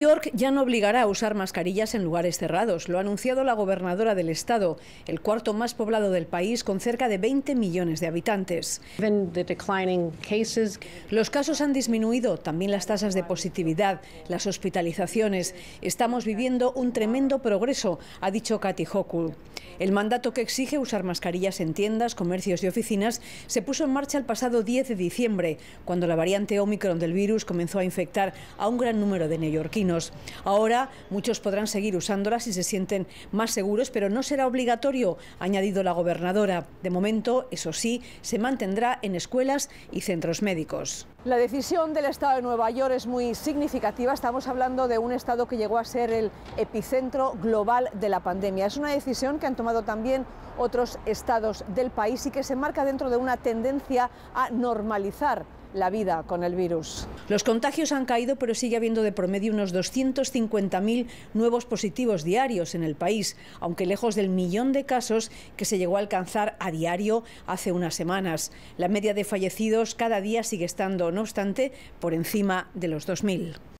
York ya no obligará a usar mascarillas en lugares cerrados, lo ha anunciado la gobernadora del estado, el cuarto más poblado del país con cerca de 20 millones de habitantes. Los casos han disminuido, también las tasas de positividad, las hospitalizaciones. Estamos viviendo un tremendo progreso, ha dicho Kathy Hochul. El mandato que exige usar mascarillas en tiendas, comercios y oficinas se puso en marcha el pasado 10 de diciembre, cuando la variante Omicron del virus comenzó a infectar a un gran número de neoyorquinos. Ahora muchos podrán seguir usándola si se sienten más seguros, pero no será obligatorio, ha añadido la gobernadora. De momento, eso sí, se mantendrá en escuelas y centros médicos. La decisión del Estado de Nueva York es muy significativa. Estamos hablando de un Estado que llegó a ser el epicentro global de la pandemia. Es una decisión que han tomado también otros estados del país y que se marca dentro de una tendencia a normalizar la vida con el virus. Los contagios han caído, pero sigue habiendo de promedio unos 250.000 nuevos positivos diarios en el país, aunque lejos del millón de casos que se llegó a alcanzar a diario hace unas semanas. La media de fallecidos cada día sigue estando, no obstante, por encima de los 2.000.